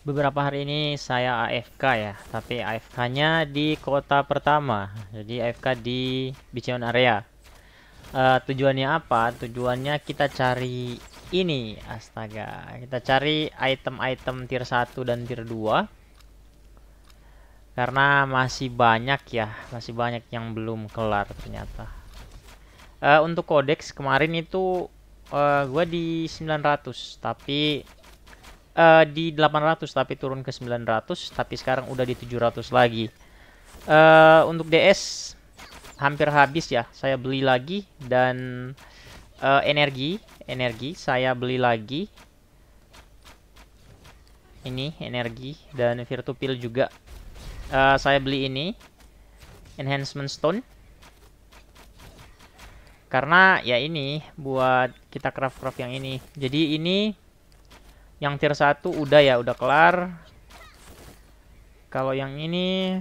beberapa hari ini saya AFK ya, tapi AFK-nya di kota pertama. Jadi AFK di Bicion Area. Uh, tujuannya apa? Tujuannya kita cari ini, astaga. Kita cari item-item tier 1 dan tier 2. Karena masih banyak ya, masih banyak yang belum kelar ternyata. Uh, untuk kodex kemarin itu uh, gua di 900, tapi uh, di 800 tapi turun ke 900 tapi sekarang udah di 700 lagi uh, untuk DS hampir habis ya saya beli lagi dan uh, energi energi saya beli lagi ini energi dan virtu pill juga uh, saya beli ini enhancement stone karena ya ini buat kita craft craft yang ini jadi ini yang tier 1 udah ya, udah kelar. Kalau yang ini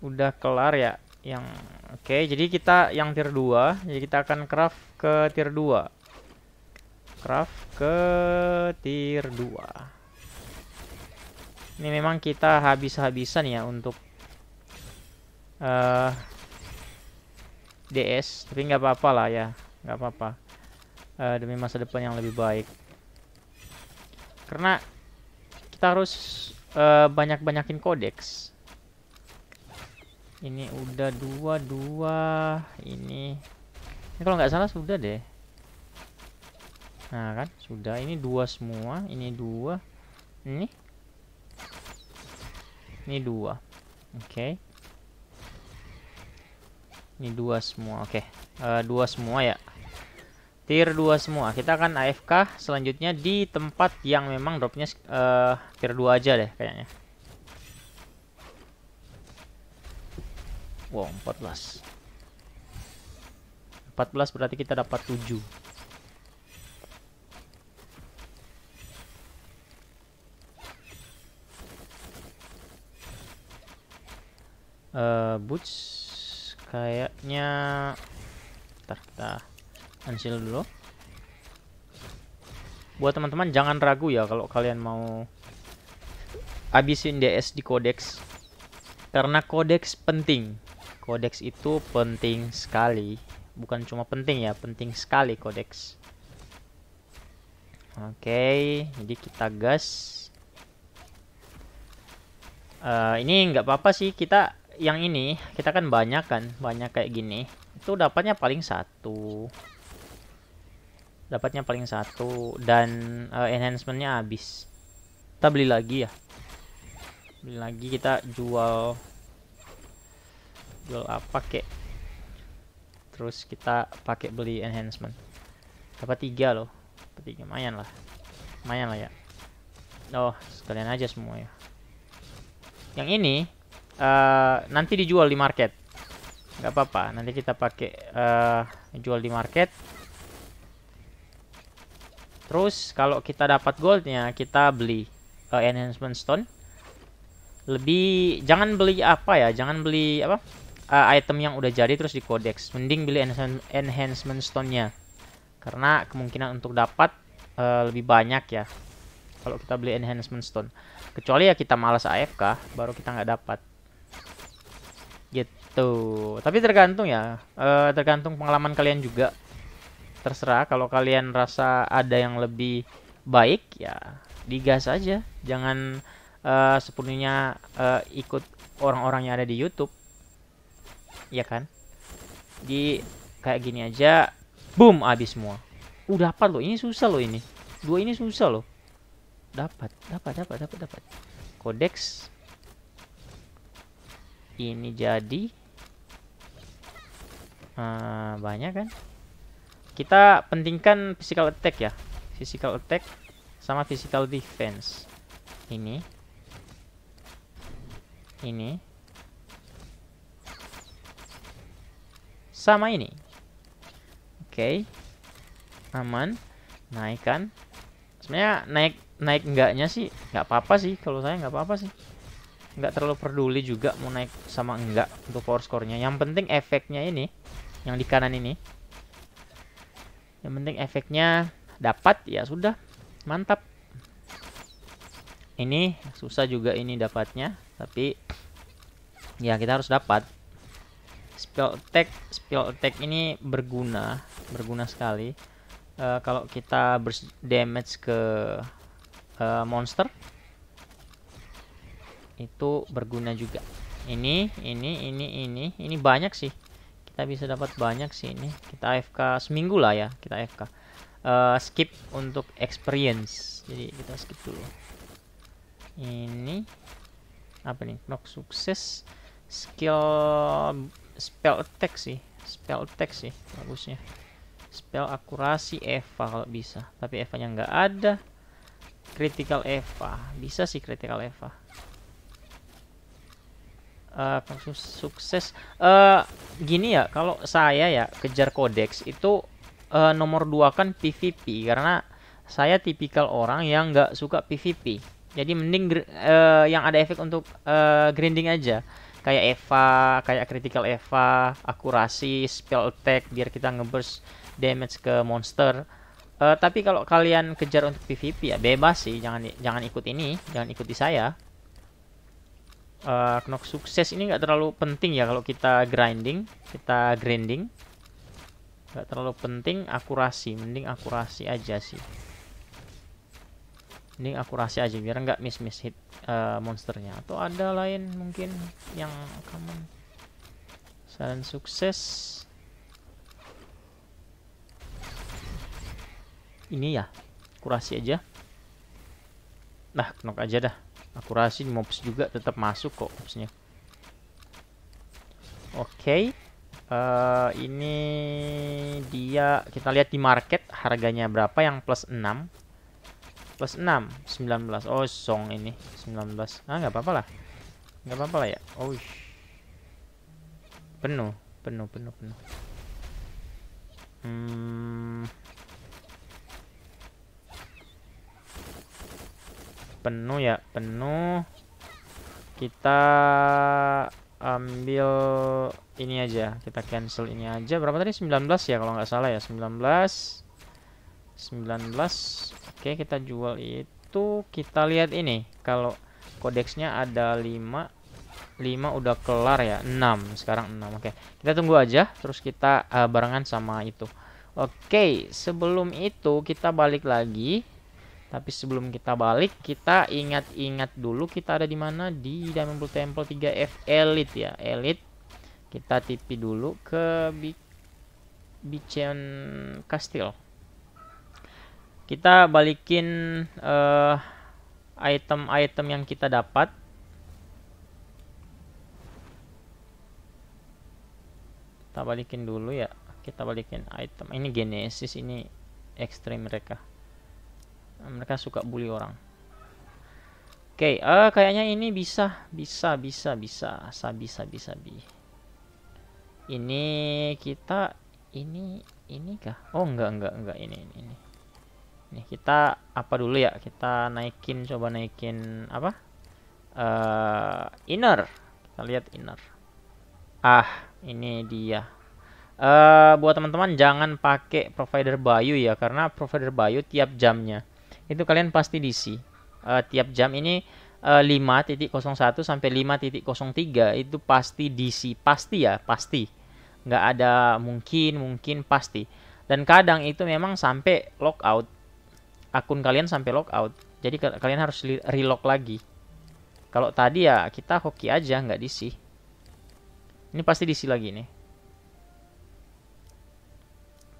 udah kelar ya. Yang oke, okay, jadi kita yang tier 2, jadi kita akan craft ke tier 2. Craft ke tier 2. Ini memang kita habis-habisan ya untuk uh, eh, DS, tapi nggak apa-apa lah ya, nggak apa-apa uh, demi masa depan yang lebih baik karena kita harus uh, banyak-banyakin kodeks ini udah dua dua ini ini kalau nggak salah sudah deh nah kan sudah ini dua semua ini dua ini ini dua oke okay. ini dua semua oke okay. uh, eh, dua semua ya tier 2 semua kita akan AFK selanjutnya di tempat yang memang dropnya uh, tier 2 aja deh kayaknya wow 14 14 berarti kita dapat 7 uh, eh, boots kayaknya tertah unseal dulu buat teman-teman jangan ragu ya kalau kalian mau habisin DS di Codex karena Codex penting Codex itu penting sekali bukan cuma penting ya penting sekali Codex oke okay, jadi kita gas uh, ini nggak apa-apa sih kita yang ini kita kan banyak kan banyak kayak gini itu dapatnya paling satu dapatnya paling satu dan uh, enhancementnya habis kita beli lagi ya beli lagi kita jual jual apa kek terus kita pakai beli enhancement dapat tiga loh dapat tiga lumayan lah lumayan lah ya oh sekalian aja semua ya yang ini uh, nanti dijual di market nggak apa-apa nanti kita pakai uh, jual di market Terus kalau kita dapat goldnya kita beli uh, enhancement stone. Lebih jangan beli apa ya, jangan beli apa uh, item yang udah jadi terus di codex. Mending beli enhancement stone-nya. Karena kemungkinan untuk dapat uh, lebih banyak ya. Kalau kita beli enhancement stone. Kecuali ya kita malas AFK baru kita nggak dapat. Gitu. Tapi tergantung ya, uh, tergantung pengalaman kalian juga terserah kalau kalian rasa ada yang lebih baik ya digas aja jangan uh, sepenuhnya uh, ikut orang-orang yang ada di YouTube ya kan di kayak gini aja boom habis semua udah dapat loh ini susah loh ini dua ini susah loh dapat dapat dapat dapat dapat kodeks ini jadi uh, banyak kan kita pentingkan physical attack ya. Physical attack sama physical defense. Ini. Ini. Sama ini. Oke. Okay. Aman. Naikkan. Sebenarnya naik naik enggaknya sih nggak apa-apa sih kalau saya nggak apa-apa sih nggak terlalu peduli juga mau naik sama enggak untuk power score-nya. Yang penting efeknya ini yang di kanan ini yang penting efeknya dapat ya sudah mantap ini susah juga ini dapatnya tapi ya kita harus dapat spell attack spell attack ini berguna berguna sekali uh, kalau kita damage ke uh, monster itu berguna juga ini ini ini ini ini banyak sih kita bisa dapat banyak sih ini kita FK seminggu lah ya kita FK uh, eh, skip untuk experience jadi kita skip dulu ini apa nih knock sukses skill spell attack sih spell attack sih bagusnya spell akurasi Eva kalau bisa tapi Evanya nggak ada critical Eva bisa sih critical Eva uh, eh, langsung sukses uh, gini ya kalau saya ya kejar kodeks itu uh, nomor dua kan PVP karena saya tipikal orang yang nggak suka PVP jadi mending uh, yang ada efek untuk uh, grinding aja kayak Eva kayak critical Eva akurasi spell attack biar kita ngeburst damage ke monster uh, tapi kalau kalian kejar untuk PVP ya bebas sih jangan jangan ikut ini jangan ikuti saya uh, knock sukses ini nggak terlalu penting ya kalau kita grinding kita grinding nggak terlalu penting akurasi mending akurasi aja sih mending akurasi aja biar nggak miss miss hit uh, monsternya atau ada lain mungkin yang common saran sukses ini ya akurasi aja Nah, knock aja dah. Akurasi mobs juga tetap masuk kok mobsnya. Oke. Okay. Uh, eh, ini dia kita lihat di market harganya berapa yang plus 6. Plus 6, 19. Oh, song ini 19. Ah, nggak apa-apa lah. Nggak apa-apa lah ya. Oh. Penuh, penuh, penuh, penuh. Hmm penuh ya penuh kita ambil ini aja kita cancel ini aja berapa tadi 19 ya kalau nggak salah ya 19 19 oke kita jual itu kita lihat ini kalau kodeksnya ada 5 5 udah kelar ya 6 sekarang 6 oke kita tunggu aja terus kita uh, barengan sama itu oke sebelum itu kita balik lagi tapi sebelum kita balik, kita ingat-ingat dulu kita ada di mana di Diamond Blue Temple 3F Elite ya, Elite. Kita tipi dulu ke Bichon Castle. Kita balikin eh, item-item item -item yang kita dapat. Kita balikin dulu ya. Kita balikin item. Ini Genesis, ini ekstrim mereka mereka suka bully orang oke okay, uh, eh, kayaknya ini bisa bisa bisa bisa bisa, bisa, bisa, bisa. ini kita ini ini kah oh enggak enggak enggak ini ini ini nih kita apa dulu ya kita naikin coba naikin apa uh, inner kita lihat inner ah ini dia uh, buat teman-teman jangan pakai provider Bayu ya karena provider Bayu tiap jamnya itu kalian pasti diisi uh, tiap jam ini uh, eh, 5.01 sampai 5.03 itu pasti diisi pasti ya pasti nggak ada mungkin mungkin pasti dan kadang itu memang sampai lockout akun kalian sampai lockout jadi ke- kalian harus relock lagi kalau tadi ya kita hoki aja nggak diisi ini pasti diisi lagi nih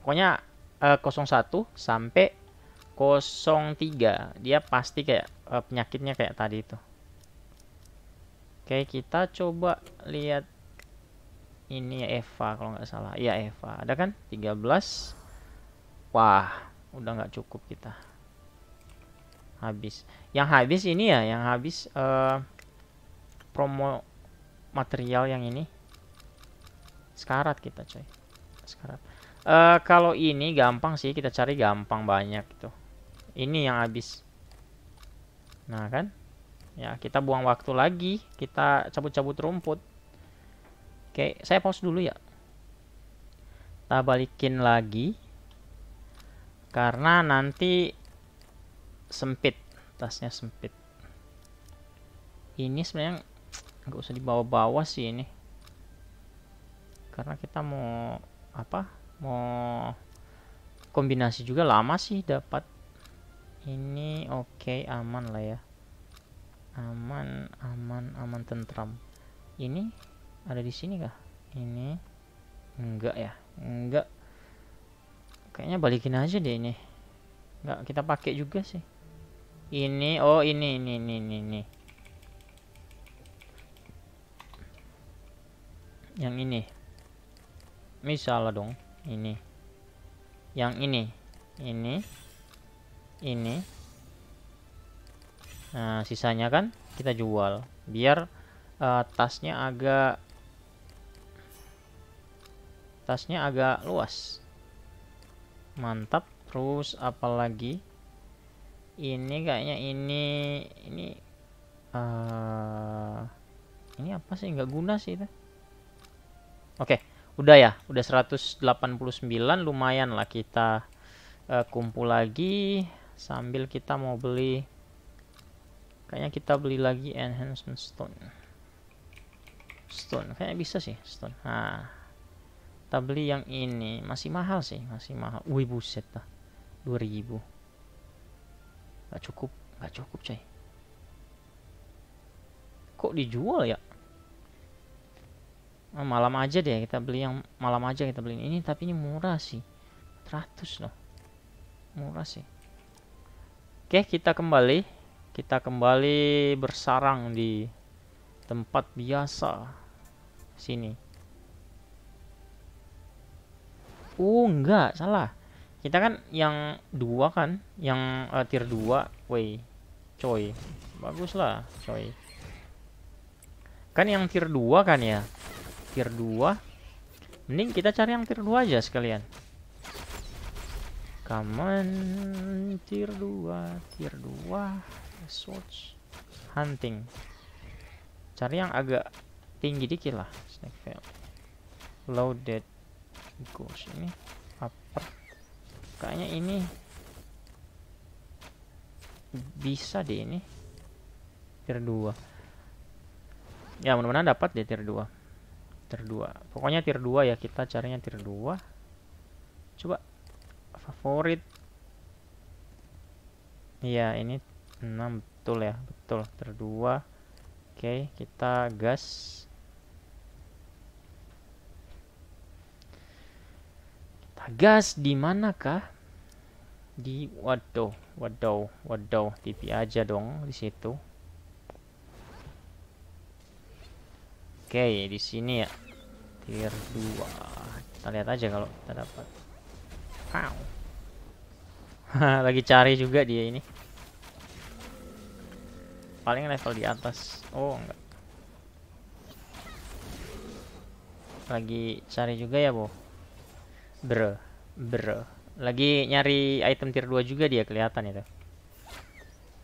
pokoknya uh, eh, 01 sampai 03 dia pasti kayak uh, penyakitnya kayak tadi itu oke kita coba lihat ini ya, Eva kalau nggak salah ya Eva ada kan 13 wah udah nggak cukup kita habis yang habis ini ya yang habis uh, promo material yang ini sekarat kita coy sekarat uh, kalau ini gampang sih kita cari gampang banyak tuh gitu ini yang habis nah kan ya kita buang waktu lagi kita cabut-cabut rumput oke saya pause dulu ya kita balikin lagi karena nanti sempit tasnya sempit ini sebenarnya nggak usah dibawa-bawa sih ini karena kita mau apa mau kombinasi juga lama sih dapat ini oke okay, aman lah ya aman aman aman tentram ini ada di sini kah ini enggak ya enggak kayaknya balikin aja deh ini enggak kita pakai juga sih ini oh ini ini ini ini, ini. yang ini misalnya dong ini yang ini ini ini nah sisanya kan kita jual biar uh, tasnya agak tasnya agak luas mantap terus apalagi ini kayaknya ini ini uh, ini apa sih nggak guna sih oke okay, udah ya udah 189 lumayan lah kita uh, kumpul lagi sambil kita mau beli kayaknya kita beli lagi enhancement stone stone kayaknya bisa sih stone nah kita beli yang ini masih mahal sih masih mahal wih buset lah 2000 gak cukup gak cukup coy kok dijual ya nah, malam aja deh kita beli yang malam aja kita beli ini tapi ini murah sih 100 loh murah sih Oke, kita kembali. Kita kembali bersarang di tempat biasa. Sini. Uh, enggak, salah. Kita kan yang dua kan, yang uh, tier 2. Woi, coy. Bagus lah, coy. Kan yang tier 2 kan ya? Tier 2. Mending kita cari yang tier 2 aja sekalian. Kaman tier 2, tier 2 resource hunting. Cari yang agak tinggi dikit lah snake veil. Loaded ghost ini apa? Kayaknya ini bisa deh ini tier 2. Ya, mudah-mudahan dapat deh tier 2. Tier 2. Pokoknya tier 2 ya kita carinya tier 2. Coba favorit iya ini 6 betul ya betul terdua oke kita gas kita gas di manakah di waduh waduh waduh TV aja dong di situ oke di sini ya tier 2 kita lihat aja kalau kita dapat Wow. Lagi cari juga dia ini. Paling level di atas. Oh, enggak. Lagi cari juga ya, Bo. Bro. Bro. Lagi nyari item tier 2 juga dia kelihatan itu.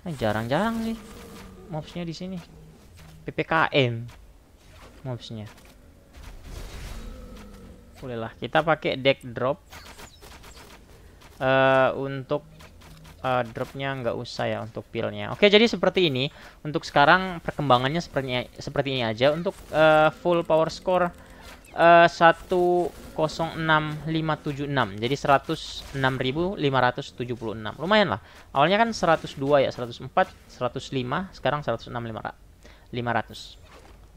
Eh, jarang-jarang sih mobsnya di sini. PPKM mobsnya. Bolehlah, kita pakai deck drop uh, untuk uh, dropnya nggak usah ya untuk pilnya. Oke, jadi seperti ini. Untuk sekarang perkembangannya seperti seperti ini aja. Untuk uh, full power score uh, 106576. Jadi 106576. Lumayan lah. Awalnya kan 102 ya, 104, 105, sekarang 106 500.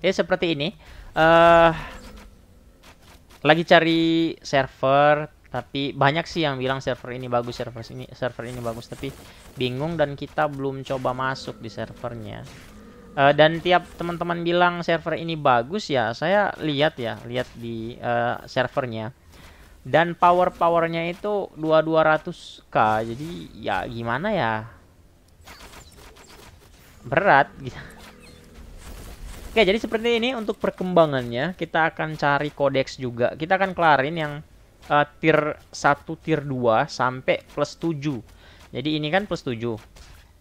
Jadi seperti ini. Uh, lagi cari server tapi banyak sih yang bilang server ini bagus server ini server ini bagus tapi bingung dan kita belum coba masuk di servernya uh, dan tiap teman-teman bilang server ini bagus ya saya lihat ya lihat di uh, servernya dan power powernya itu 2200k jadi ya gimana ya berat gitu Oke, jadi seperti ini untuk perkembangannya. Kita akan cari kodeks juga. Kita akan kelarin yang uh, tier 1, tier 2 sampai plus 7. Jadi ini kan plus 7.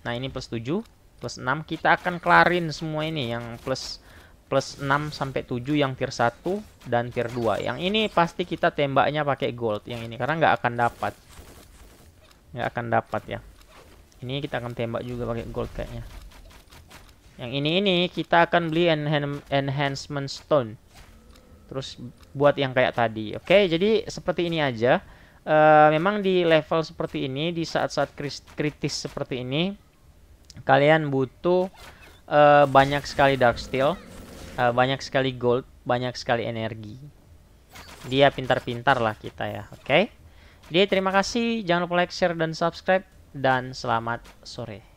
Nah, ini plus 7, plus 6 kita akan kelarin semua ini yang plus plus 6 sampai 7 yang tier 1 dan tier 2. Yang ini pasti kita tembaknya pakai gold yang ini karena nggak akan dapat. Nggak akan dapat ya. Ini kita akan tembak juga pakai gold kayaknya. Yang ini ini kita akan beli enhan enhancement stone terus buat yang kayak tadi oke okay, jadi seperti ini aja uh, memang di level seperti ini di saat-saat kritis seperti ini kalian butuh uh, banyak sekali dark steel uh, banyak sekali gold banyak sekali energi dia pintar-pintar lah kita ya oke okay? jadi terima kasih jangan lupa like share dan subscribe dan selamat sore